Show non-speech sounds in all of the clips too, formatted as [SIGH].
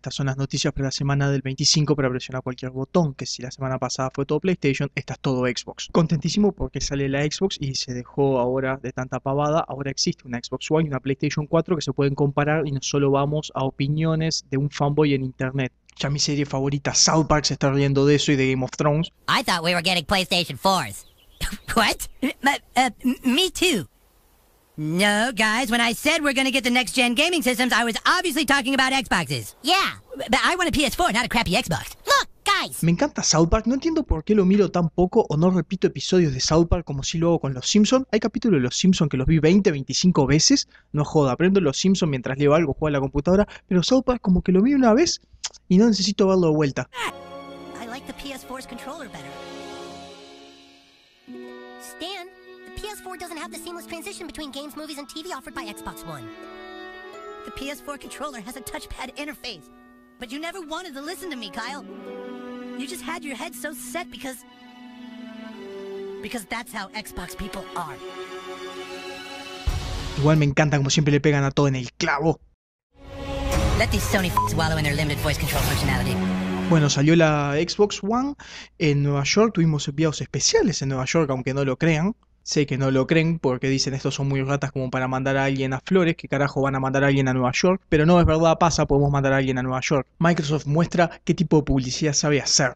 estas son las noticias para la semana del 25 para presionar cualquier botón, que si la semana pasada fue todo PlayStation, esta es todo Xbox. Contentísimo porque sale la Xbox y se dejó ahora de tanta pavada, ahora existe una Xbox One y una PlayStation 4 que se pueden comparar y no solo vamos a opiniones de un fanboy en internet. Ya mi serie favorita South Park se está riendo de eso y de Game of Thrones. I thought we were getting PlayStation 4s. [LAUGHS] What? Uh, me too. No, guys, when I said we're going to get the next gen gaming systems, I was obviously talking about Xboxes. Yeah. But I want a PS4, not a crappy Xbox. Look, guys. Me encanta South Park, no entiendo por qué lo miro tan poco o no repito episodios de South Park como si lo hago con Los Simpsons. Hay capítulos de Los Simpsons que los vi 20, 25 veces. No joda, aprendo Los Simpsons mientras leo algo, juego a la computadora, pero South Park como que lo vi una vez y no necesito verlo de vuelta. PS4 doesn't have the seamless transition between games, movies, and TV offered by Xbox One. The PS4 controller has a touchpad interface, but you never wanted to listen to me, Kyle. You just had your head so set because. Because that's how Xbox people are. Igual me encanta como siempre le pegan a todo en el clavo. Let these Sony wallow in their limited voice control functionality. Bueno, salió la Xbox One en Nueva York, tuvimos enviados especiales en Nueva York, aunque no lo crean. Sé que no lo creen porque dicen estos son muy ratas como para mandar a alguien a Flores, que carajo van a mandar a alguien a Nueva York, pero no es verdad, pasa, podemos mandar a alguien a Nueva York. Microsoft muestra qué tipo de publicidad sabe hacer.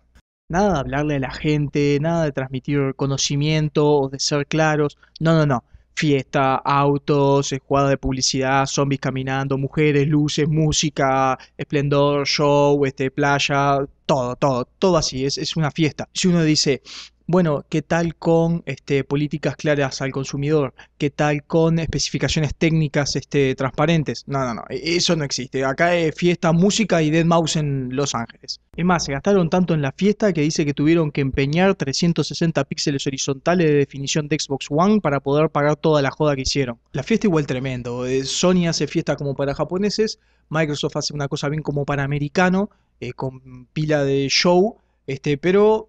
Nada de hablarle a la gente, nada de transmitir conocimiento o de ser claros. No, no, no. Fiesta, autos, jugada de publicidad, zombies caminando, mujeres, luces, música, esplendor, show, este, playa, todo, todo, todo así. Es, es una fiesta. Si uno dice, bueno, ¿qué tal con este, políticas claras al consumidor? ¿Qué tal con especificaciones técnicas este, transparentes? No, no, no, e, eso no existe. Acá es fiesta, música y Dead Mouse en Los Ángeles. Es más, se gastaron tanto en la fiesta que dice que tuvieron que empeñar 360 píxeles horizontales de definición de Xbox One para poder pagar toda la joda que hicieron. La fiesta igual tremendo. Eh, Sony hace fiesta como para japoneses, Microsoft hace una cosa bien como para americano, eh, con pila de show, este, pero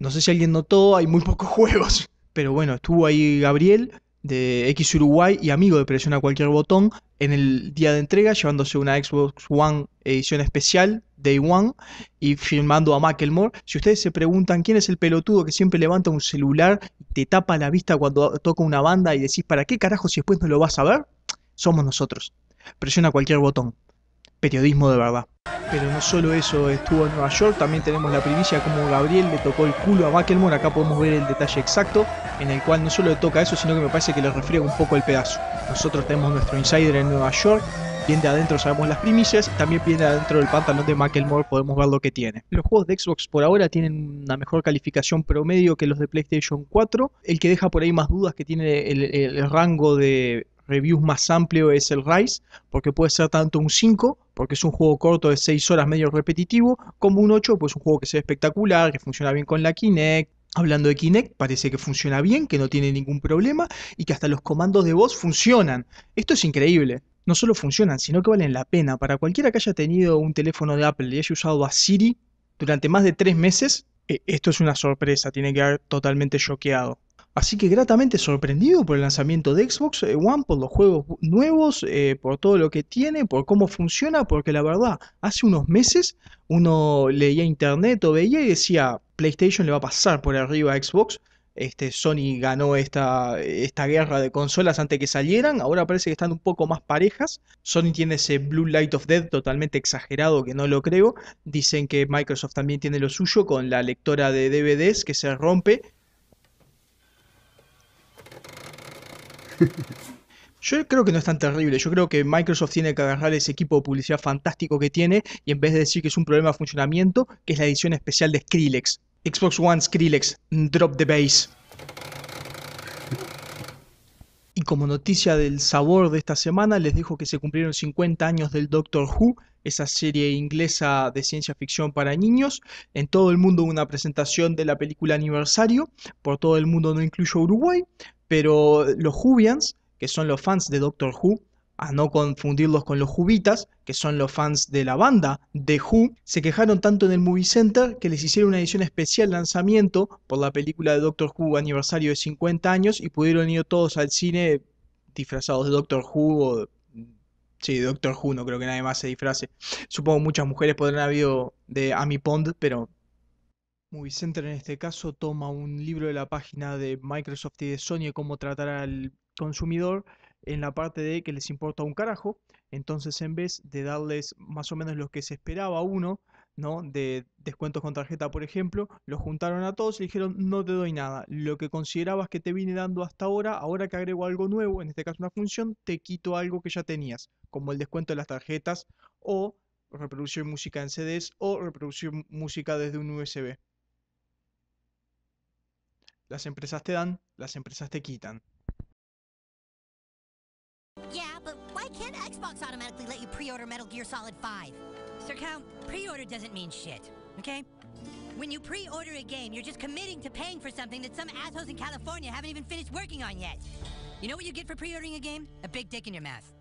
no sé si alguien notó, hay muy pocos [LAUGHS] juegos. Pero bueno, estuvo ahí Gabriel de X Uruguay y amigo de Presiona Cualquier Botón en el día de entrega, llevándose una Xbox One edición especial, Day One, y filmando a Macklemore. Si ustedes se preguntan quién es el pelotudo que siempre levanta un celular y te tapa la vista cuando toca una banda y decís, ¿para qué carajo si después no lo vas a ver? Somos nosotros. Presiona cualquier botón. Periodismo de verdad. Pero no solo eso, estuvo en Nueva York, también tenemos la primicia como Gabriel le tocó el culo a Macklemore, acá podemos ver el detalle exacto, en el cual no solo le toca eso, sino que me parece que le refriega un poco el pedazo. Nosotros tenemos nuestro insider en Nueva York, bien de adentro sabemos las primicias, también bien de adentro del pantalón de Macklemore podemos ver lo que tiene. Los juegos de Xbox por ahora tienen una mejor calificación promedio que los de PlayStation 4, el que deja por ahí más dudas que tiene el rango de reviews más amplio es el Rise, porque puede ser tanto un 5, porque es un juego corto de 6 horas medio repetitivo, como un 8, pues un juego que se espectacular, que funciona bien con la Kinect, Hablando de Kinect, parece que funciona bien, que no tiene ningún problema y que hasta los comandos de voz funcionan. Esto es increíble. No solo funcionan, sino que valen la pena. Para cualquiera que haya tenido un teléfono de Apple y haya usado a Siri durante más de 3 meses, eh, esto es una sorpresa, tiene que haber totalmente choqueado. Así que gratamente sorprendido por el lanzamiento de Xbox eh, One, por los juegos nuevos, eh, por todo lo que tiene, por cómo funciona, porque la verdad, hace unos meses uno leía internet o veía y decía, PlayStation le va a pasar por arriba a Xbox. Este, Sony ganó esta, esta guerra de consolas antes que salieran, ahora parece que están un poco más parejas. Sony tiene ese Blue Light of Death totalmente exagerado que no lo creo. Dicen que Microsoft también tiene lo suyo con la lectora de DVDs que se rompe [LAUGHS] Yo creo que no es tan terrible. Yo creo que Microsoft tiene que agarrar ese equipo de publicidad fantástico que tiene y en vez de decir que es un problema de funcionamiento, que es la edición especial de Skrillex. Xbox One Skrillex, mm, drop the bass. [LAUGHS] Y como noticia del sabor de esta semana, les dejo que se cumplieron 50 años del Doctor Who, esa serie inglesa de ciencia ficción para niños. En todo el mundo una presentación de la película aniversario, por todo el mundo no incluyo Uruguay. Pero los Jubians, que son los fans de Doctor Who, a no confundirlos con los Jubitas, que son los fans de la banda de Who, se quejaron tanto en el Movie Center que les hicieron una edición especial lanzamiento por la película de Doctor Who aniversario de 50 años y pudieron ir todos al cine disfrazados de Doctor Who o Sí, Doctor Who, no creo que nadie más se disfrace. Supongo muchas mujeres podrán haber ido de Amy Pond, pero Movicenter en este caso toma un libro de la página de Microsoft y de Sony cómo tratar al consumidor en la parte de que les importa un carajo, entonces en vez de darles más o menos lo que se esperaba uno, ¿no? De descuentos con tarjeta, por ejemplo, lo juntaron a todos y dijeron, no te doy nada, lo que considerabas que te vine dando hasta ahora, ahora que agrego algo nuevo, en este caso una función, te quito algo que ya tenías, como el descuento de las tarjetas o reproducir música en CDs o reproducir música desde un USB. Las empresas te dan, las empresas te quitan. Yeah, but why can't Xbox automatically let you pre-order Metal Gear Solid 5? Sir Count, pre-order doesn't mean shit, okay? When you pre-order a game, you're just committing to paying for something that some assholes in California haven't even finished working on yet. You know what you get for pre-ordering a game? A big dick in your mouth.